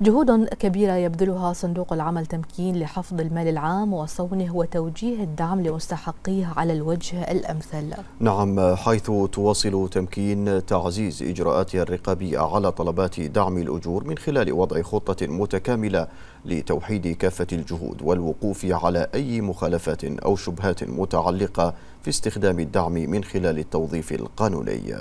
جهود كبيرة يبذلها صندوق العمل تمكين لحفظ المال العام وصونه وتوجيه الدعم لمستحقيه على الوجه الأمثل نعم حيث تواصل تمكين تعزيز إجراءاتها الرقابية على طلبات دعم الأجور من خلال وضع خطة متكاملة لتوحيد كافة الجهود والوقوف على أي مخالفات أو شبهات متعلقة في استخدام الدعم من خلال التوظيف القانوني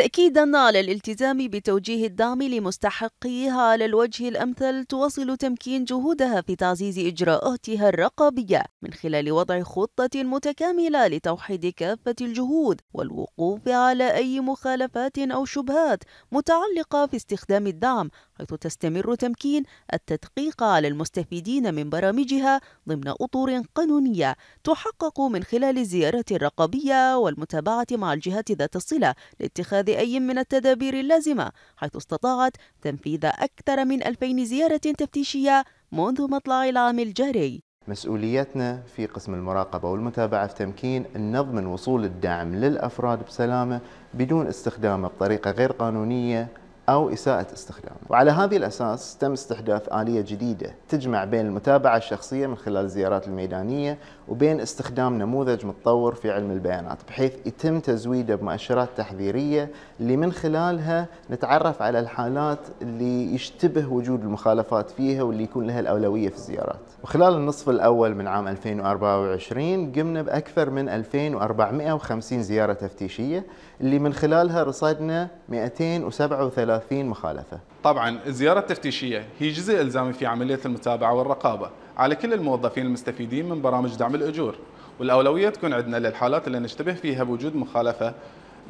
تأكيدا على الالتزام بتوجيه الدعم لمستحقيه على الوجه الأمثل تواصل تمكين جهودها في تعزيز إجراءاتها الرقابية من خلال وضع خطة متكاملة لتوحيد كافة الجهود والوقوف على أي مخالفات أو شبهات متعلقة في استخدام الدعم حيث تستمر تمكين التدقيق على المستفيدين من برامجها ضمن أطر قانونية تحقق من خلال الزيارات الرقابية والمتابعة مع الجهات ذات الصلة لاتخاذ اتخاذ أي من التدابير اللازمة حيث استطاعت تنفيذ أكثر من 2000 زيارة تفتيشية منذ مطلع العام الجاري مسؤوليتنا في قسم المراقبة والمتابعة في تمكين نضمن وصول الدعم للأفراد بسلامة بدون استخدامه بطريقة غير قانونية أو إساءة استخدامه وعلى هذه الأساس تم استحداث آلية جديدة تجمع بين المتابعة الشخصية من خلال الزيارات الميدانية وبين استخدام نموذج متطور في علم البيانات بحيث يتم تزويده بمؤشرات تحذيرية اللي من خلالها نتعرف على الحالات اللي يشتبه وجود المخالفات فيها واللي يكون لها الأولوية في الزيارات وخلال النصف الأول من عام 2024 قمنا بأكثر من 2450 زيارة تفتيشية اللي من خلالها رصدنا 237 30 مخالفة طبعا الزيارة التفتيشية هي جزء إلزامي في عملية المتابعة والرقابة على كل الموظفين المستفيدين من برامج دعم الأجور والأولوية تكون عندنا للحالات اللي نشتبه فيها بوجود مخالفة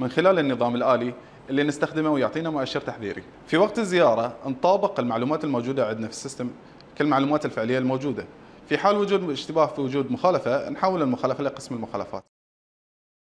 من خلال النظام الآلي اللي نستخدمه ويعطينا مؤشر تحذيري في وقت الزيارة نطابق المعلومات الموجودة عندنا في السيستم كالمعلومات الفعلية الموجودة في حال وجود اشتباه في وجود مخالفة نحول المخالفة لقسم المخالفات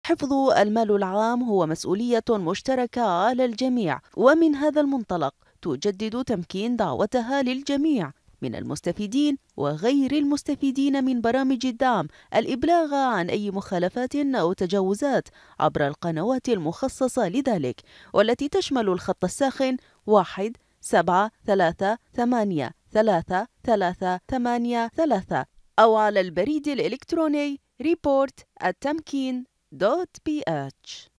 حفظ المال العام هو مسؤولية مشتركة على الجميع ومن هذا المنطلق تجدد تمكين دعوتها للجميع من المستفيدين وغير المستفيدين من برامج الدعم الإبلاغ عن أي مخالفات أو تجاوزات عبر القنوات المخصصة لذلك والتي تشمل الخط الساخن واحد سبعة ثلاثة ثمانية ثلاثة ثلاثة ثمانية ثلاثة أو على البريد الإلكتروني report التمكين dot